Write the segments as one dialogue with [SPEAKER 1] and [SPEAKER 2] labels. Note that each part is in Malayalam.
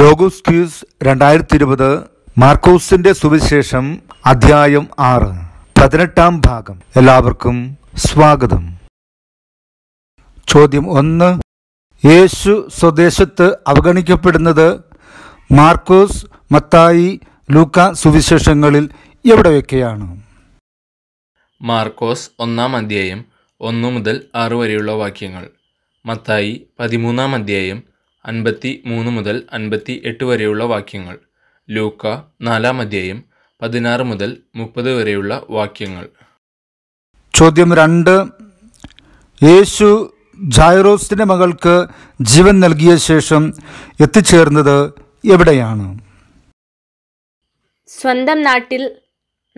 [SPEAKER 1] ലോഗോസ് ക്യൂസ് രണ്ടായിരത്തി ഇരുപത് മാർക്കോസിന്റെ സുവിശേഷം അധ്യായം ആറ് പതിനെട്ടാം ഭാഗം എല്ലാവർക്കും സ്വാഗതം ചോദ്യം ഒന്ന് യേശു സ്വദേശത്ത് അവഗണിക്കപ്പെടുന്നത് മാർക്കോസ് മത്തായി ലൂക്ക സുവിശേഷങ്ങളിൽ എവിടെയൊക്കെയാണ്
[SPEAKER 2] മാർക്കോസ് ഒന്നാം അധ്യായം ഒന്നു മുതൽ ആറ് വരെയുള്ള വാക്യങ്ങൾ മത്തായി പതിമൂന്നാം അധ്യായം അൻപത്തി മൂന്ന് മുതൽ അൻപത്തി എട്ട് വരെയുള്ള വാക്യങ്ങൾ ലൂക്ക നാലാം അധ്യായം പതിനാറ് മുതൽ മുപ്പത് വരെയുള്ള വാക്യങ്ങൾ
[SPEAKER 1] ചോദ്യം രണ്ട് യേശു ജായറോസിൻ്റെ മകൾക്ക് ജീവൻ നൽകിയ ശേഷം എത്തിച്ചേർന്നത് എവിടെയാണ്
[SPEAKER 3] സ്വന്തം നാട്ടിൽ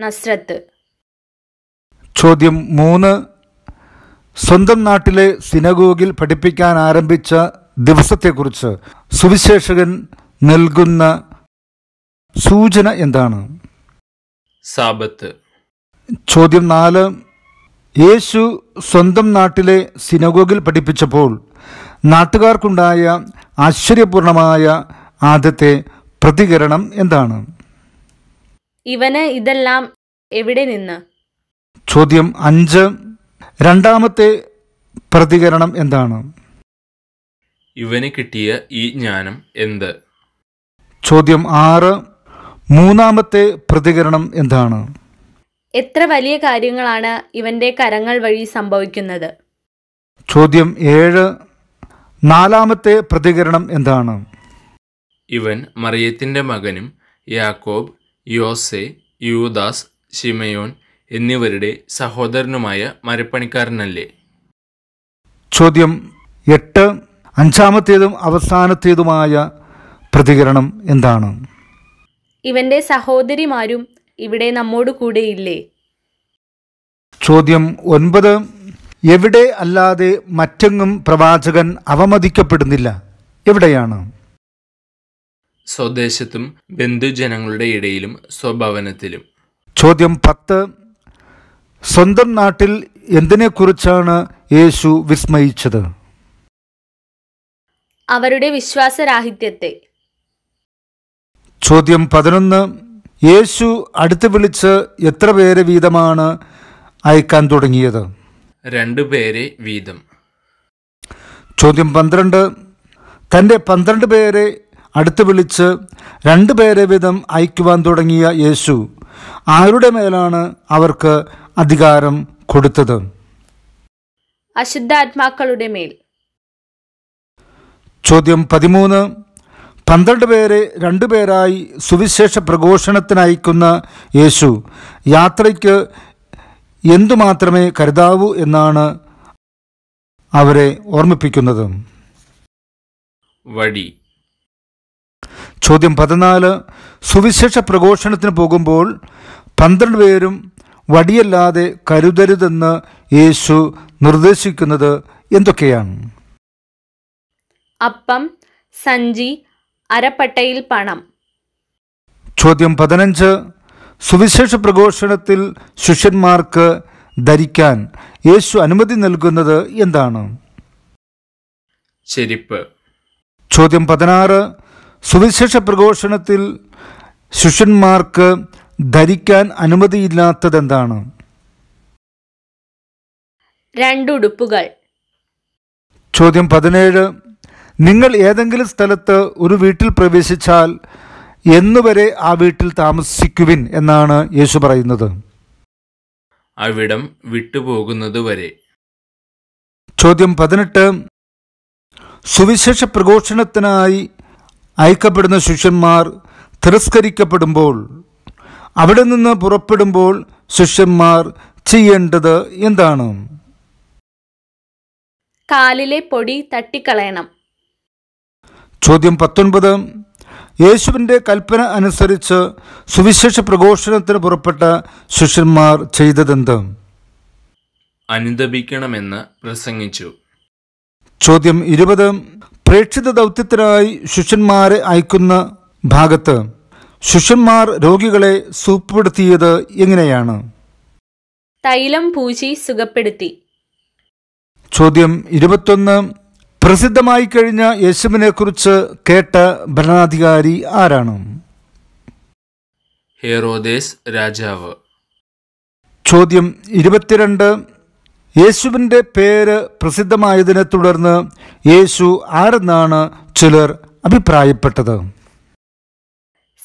[SPEAKER 3] നസ്രത്ത്
[SPEAKER 1] ചോദ്യം മൂന്ന് സ്വന്തം നാട്ടിലെ സിനഗോഗിൽ പഠിപ്പിക്കാൻ ആരംഭിച്ച ദിവസത്തെക്കുറിച്ച് സുവിശേഷകൻ നൽകുന്ന സൂചന എന്താണ് സാബത്ത് ചോദ്യം നാല് യേശു സ്വന്തം നാട്ടിലെ സിനഗോഗിൽ പഠിപ്പിച്ചപ്പോൾ നാട്ടുകാർക്കുണ്ടായ ആശ്ചര്യപൂർണമായ ആദ്യത്തെ പ്രതികരണം എന്താണ്
[SPEAKER 3] ഇവന് ഇതെല്ലാം എവിടെ നിന്ന്
[SPEAKER 1] ചോദ്യം അഞ്ച് രണ്ടാമത്തെ പ്രതികരണം എന്താണ്
[SPEAKER 2] ഇവന് കിട്ടിയ ഈ ജ്ഞാനം എന്ത്
[SPEAKER 1] ചോദ്യം ആറ് മൂന്നാമത്തെ പ്രതികരണം എന്താണ്
[SPEAKER 3] എത്ര വലിയ കാര്യങ്ങളാണ് ഇവന്റെ കരങ്ങൾ വഴി സംഭവിക്കുന്നത്
[SPEAKER 1] ചോദ്യം ഏഴ് നാലാമത്തെ പ്രതികരണം എന്താണ്
[SPEAKER 2] ഇവൻ മറിയത്തിന്റെ മകനും യാക്കോബ് യോസെ യൂദാസ് ഷിമയോൻ എന്നിവരുടെ സഹോദരനുമായ മരപ്പണിക്കാരനല്ലേ
[SPEAKER 1] ചോദ്യം എട്ട് അഞ്ചാമത്തേതും അവസാനത്തേതുമായ പ്രതികരണം എന്താണ്
[SPEAKER 3] ഇവന്റെ സഹോദരിമാരും ഇവിടെ നമ്മോട് ഇല്ലേ
[SPEAKER 1] ചോദ്യം ഒൻപത് എവിടെ അല്ലാതെ മറ്റെങ്ങും പ്രവാചകൻ അവമതിക്കപ്പെടുന്നില്ല എവിടെയാണ്
[SPEAKER 2] സ്വദേശത്തും ബന്ധുജനങ്ങളുടെ ഇടയിലും സ്വഭവനത്തിലും
[SPEAKER 1] ചോദ്യം പത്ത് സ്വന്തം നാട്ടിൽ എന്തിനെക്കുറിച്ചാണ് യേശു വിസ്മയിച്ചത്
[SPEAKER 3] അവരുടെ വിശ്വാസരാഹിത്യത്തെ
[SPEAKER 1] ചോദ്യം പതിനൊന്ന് യേശു അടുത്ത് വിളിച്ച് എത്ര പേര് വീതമാണ് അയക്കാൻ തുടങ്ങിയത്
[SPEAKER 2] രണ്ടു പേരെ വീതം
[SPEAKER 1] ചോദ്യം പന്ത്രണ്ട് തൻ്റെ പന്ത്രണ്ട് പേരെ അടുത്ത് വിളിച്ച് രണ്ടു പേരെ വീതം അയക്കുവാൻ തുടങ്ങിയ യേശു ആരുടെ മേലാണ് അവർക്ക് അധികാരം കൊടുത്തത്
[SPEAKER 3] അശുദ്ധാത്മാക്കളുടെ മേൽ
[SPEAKER 1] ചോദ്യം പതിമൂന്ന് പന്ത്രണ്ട് പേരെ രണ്ടുപേരായി സുവിശേഷ പ്രഘോഷണത്തിനയക്കുന്ന യേശു യാത്രയ്ക്ക് എന്തുമാത്രമേ കരുതാവൂ എന്നാണ് അവരെ ഓർമ്മിപ്പിക്കുന്നത് വഴി ചോദ്യം പതിനാല് സുവിശേഷ പ്രഘോഷണത്തിന് പോകുമ്പോൾ പന്ത്രണ്ട് പേരും വടിയല്ലാതെ കരുതരുതെന്ന് യേശു നിർദ്ദേശിക്കുന്നത് എന്തൊക്കെയാണ്
[SPEAKER 3] അപ്പം സഞ്ചി അരപ്പട്ടയിൽ പണം
[SPEAKER 1] ചോദ്യം പതിനഞ്ച് സുവിശേഷ പ്രഘോഷണത്തിൽ ശിഷ്യന്മാർക്ക് ധരിക്കാൻ യേശു അനുമതി നൽകുന്നത് എന്താണ് ചെരിപ്പ് ചോദ്യം പതിനാറ് സുവിശേഷ പ്രഘോഷണത്തിൽ ശിഷ്യന്മാർക്ക് ധരിക്കാൻ അനുമതിയില്ലാത്തത് എന്താണ്
[SPEAKER 3] രണ്ടുടുപ്പുകൾ
[SPEAKER 1] ചോദ്യം പതിനേഴ് നിങ്ങൾ ഏതെങ്കിലും സ്ഥലത്ത് ഒരു വീട്ടിൽ പ്രവേശിച്ചാൽ എന്നുവരെ ആ വീട്ടിൽ താമസിക്കുവിൻ എന്നാണ് യേശു പറയുന്നത്
[SPEAKER 2] അവിടം വിട്ടുപോകുന്നത് വരെ
[SPEAKER 1] ചോദ്യം പതിനെട്ട് സുവിശേഷ പ്രഘോഷണത്തിനായി അയക്കപ്പെടുന്ന ശിഷ്യന്മാർ തിരസ്കരിക്കപ്പെടുമ്പോൾ അവിടെ നിന്ന് പുറപ്പെടുമ്പോൾ ശിഷ്യന്മാർ ചെയ്യേണ്ടത് എന്താണ്
[SPEAKER 3] കാലിലെ പൊടി തട്ടിക്കളയണം
[SPEAKER 1] ചോദ്യം പത്തൊൻപത് യേശുവിൻ്റെ കൽപ്പന അനുസരിച്ച് സുവിശേഷ പ്രഘോഷണത്തിന് പുറപ്പെട്ട ശിഷ്യന്മാർ ചെയ്തതെന്ത്
[SPEAKER 2] അനുദപിക്കണമെന്ന് പ്രസംഗിച്ചു
[SPEAKER 1] ചോദ്യം ഇരുപത് പ്രേക്ഷിത ദൗത്യത്തിനായി ശിഷ്യന്മാരെ അയക്കുന്ന ഭാഗത്ത് ശിഷ്യന്മാർ രോഗികളെ സുഖപ്പെടുത്തിയത് എങ്ങനെയാണ്
[SPEAKER 3] തൈലം പൂശി സുഖപ്പെടുത്തി
[SPEAKER 1] ചോദ്യം ഇരുപത്തൊന്ന് പ്രസിദ്ധമായി കഴിഞ്ഞ യേശുവിനെക്കുറിച്ച് കേട്ട ഭരണാധികാരി ആരാണ്
[SPEAKER 2] ഹേറോദേസ് രാജാവ്
[SPEAKER 1] ചോദ്യം ഇരുപത്തിരണ്ട് യേശുവിൻ്റെ പേര് പ്രസിദ്ധമായതിനെ തുടർന്ന് യേശു ആരെന്നാണ് ചിലർ അഭിപ്രായപ്പെട്ടത്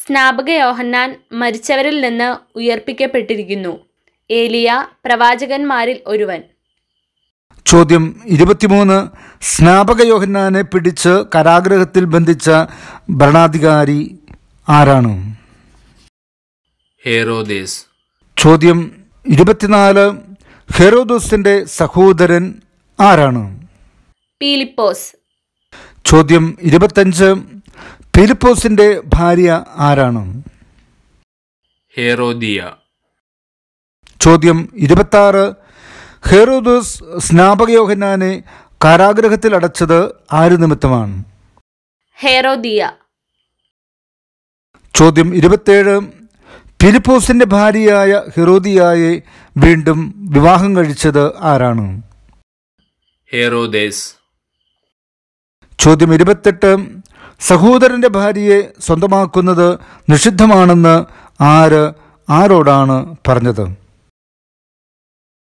[SPEAKER 3] സ്നാപക യോഹന്നാൻ മരിച്ചവരിൽ നിന്ന് ഉയർപ്പിക്കപ്പെട്ടിരിക്കുന്നു ഏലിയ പ്രവാചകന്മാരിൽ ഒരുവൻ
[SPEAKER 1] ചോദ്യം ഇരുപത്തിമൂന്ന് സ്നാപക യോഹന്നാനെ പിടിച്ച് കരാഗ്രഹത്തിൽ ബന്ധിച്ച ഭരണാധികാരി ആരാണ്
[SPEAKER 2] ഹേറോദേസ്
[SPEAKER 1] ചോദ്യം ഇരുപത്തിനാല് ഹെറോദോസിന്റെ സഹോദരൻ ആരാണ്
[SPEAKER 3] പീലിപ്പോസ്
[SPEAKER 1] ചോദ്യം ഇരുപത്തഞ്ച് പീലിപ്പോസിന്റെ ഭാര്യ ആരാണ്
[SPEAKER 2] ഹേറോദിയ
[SPEAKER 1] ചോദ്യം ഇരുപത്തി സ്നാപക സ്നാപകയോഹന്നാനെ കാരാഗ്രഹത്തിൽ അടച്ചത് ആര് നിമിത്തമാണ് ഹെറോദിയ ചോദ്യം ഇരുപത്തേഴ് ഫിലിപ്പോസിന്റെ ഭാര്യയായ ഹെറോദിയായെ വീണ്ടും വിവാഹം കഴിച്ചത് ആരാണ്
[SPEAKER 2] ഹെറോദേസ്
[SPEAKER 1] ചോദ്യം ഇരുപത്തെട്ട് സഹോദരന്റെ ഭാര്യയെ സ്വന്തമാക്കുന്നത് നിഷിദ്ധമാണെന്ന് ആര് ആരോടാണ് പറഞ്ഞത്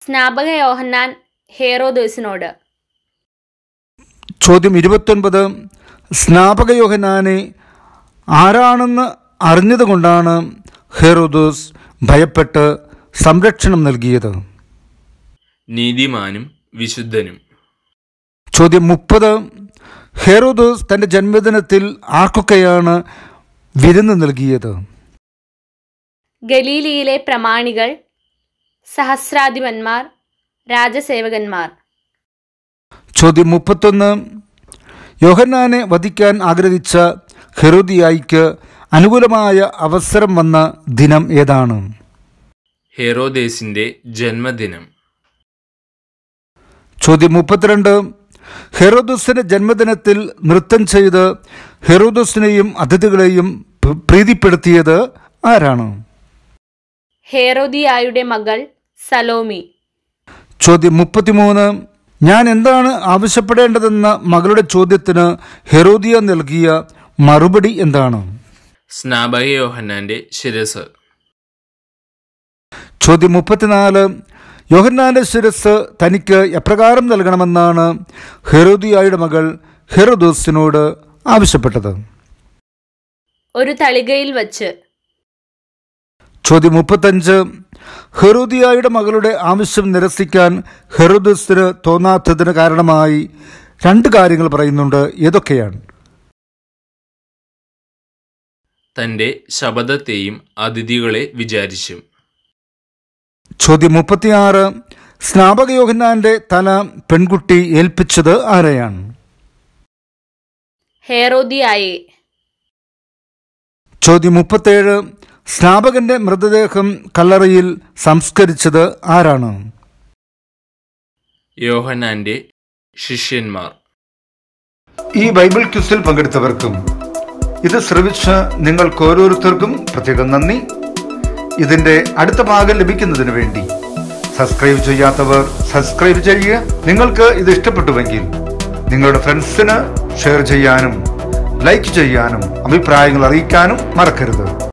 [SPEAKER 3] സ്നാപക യോഹന്നാൻ ഹേറോദോസിനോട്
[SPEAKER 1] ചോദ്യം ഇരുപത്തൊൻപത് സ്നാപക യോഹന്നാനെ ആരാണെന്ന് അറിഞ്ഞതുകൊണ്ടാണ് ഹെറോദോസ് ഭയപ്പെട്ട് സംരക്ഷണം നൽകിയത്
[SPEAKER 2] നീതിമാനും വിശുദ്ധനും
[SPEAKER 1] ചോദ്യം മുപ്പത് ഹെറോദോസ് തൻ്റെ ജന്മദിനത്തിൽ ആർക്കൊക്കെയാണ് വിരുന്ന് നൽകിയത്
[SPEAKER 3] ഗലീലിയിലെ പ്രമാണികൾ സഹസ്രാധിപന്മാർ രാജസേവകന്മാർ
[SPEAKER 1] ചോദ്യം മുപ്പത്തൊന്ന് യോഹന്നാനെ വധിക്കാൻ ആഗ്രഹിച്ച ഹെറോദിയായിക്ക് അനുകൂലമായ അവസരം വന്ന ദിനം ഏതാണ്
[SPEAKER 2] ഹെറോദേസിന്റെ ജന്മദിനം
[SPEAKER 1] ചോദ്യം മുപ്പത്തിരണ്ട് ഹെറോദോസിന്റെ ജന്മദിനത്തിൽ നൃത്തം ചെയ്ത് ഹെറോദോസിനെയും അതിഥികളെയും പ്രീതിപ്പെടുത്തിയത് ആരാണ്
[SPEAKER 3] ഹെറോദിയായുടെ മകൾ സലോമി
[SPEAKER 1] ചോദ്യം മുപ്പത്തിമൂന്ന് ഞാൻ എന്താണ് ആവശ്യപ്പെടേണ്ടതെന്ന മകളുടെ ചോദ്യത്തിന് ഹെറോദിയ നൽകിയ മറുപടി എന്താണ്
[SPEAKER 2] സ്നാപക യോഹന്നാന്റെ ശിരസ്
[SPEAKER 1] ചോദ്യം മുപ്പത്തിനാല് യോഹന്നാന്റെ ശിരസ് തനിക്ക് എപ്രകാരം നൽകണമെന്നാണ് ഹെറോദിയായുടെ മകൾ ഹെറോദോസിനോട് ആവശ്യപ്പെട്ടത്
[SPEAKER 3] ഒരു തളികയിൽ വച്ച്
[SPEAKER 1] ചോദ്യം മുപ്പത്തഞ്ച് ഹെറുദിയായുടെ മകളുടെ ആവശ്യം നിരസിക്കാൻ ഹെറുദസിന് തോന്നാത്തതിന് കാരണമായി രണ്ട് കാര്യങ്ങൾ പറയുന്നുണ്ട് ഏതൊക്കെയാണ്
[SPEAKER 2] തന്റെ ശബദത്തെയും അതിഥികളെ വിചാരിച്ചു
[SPEAKER 1] ചോദ്യം മുപ്പത്തിയാറ് സ്നാപക യോഹന്നാന്റെ തല പെൺകുട്ടി ഏൽപ്പിച്ചത് ആരെയാണ്
[SPEAKER 3] ഹേറോദിയായി
[SPEAKER 1] ചോദ്യം മുപ്പത്തേഴ് സ്നാപകന്റെ മൃതദേഹം കല്ലറയിൽ സംസ്കരിച്ചത് ആരാണ്
[SPEAKER 2] യോഹനാന്റെ ശിഷ്യന്മാർ
[SPEAKER 1] ഈ ബൈബിൾ ക്യൂസിൽ പങ്കെടുത്തവർക്കും ഇത് ശ്രവിച്ച നിങ്ങൾക്ക് ഓരോരുത്തർക്കും പ്രത്യേകം നന്ദി ഇതിന്റെ അടുത്ത ഭാഗം ലഭിക്കുന്നതിന് വേണ്ടി സബ്സ്ക്രൈബ് ചെയ്യാത്തവർ സബ്സ്ക്രൈബ് ചെയ്യുക നിങ്ങൾക്ക് ഇത് ഇഷ്ടപ്പെട്ടുവെങ്കിൽ നിങ്ങളുടെ ഫ്രണ്ട്സിന് ഷെയർ ചെയ്യാനും ലൈക്ക് ചെയ്യാനും അഭിപ്രായങ്ങൾ അറിയിക്കാനും മറക്കരുത്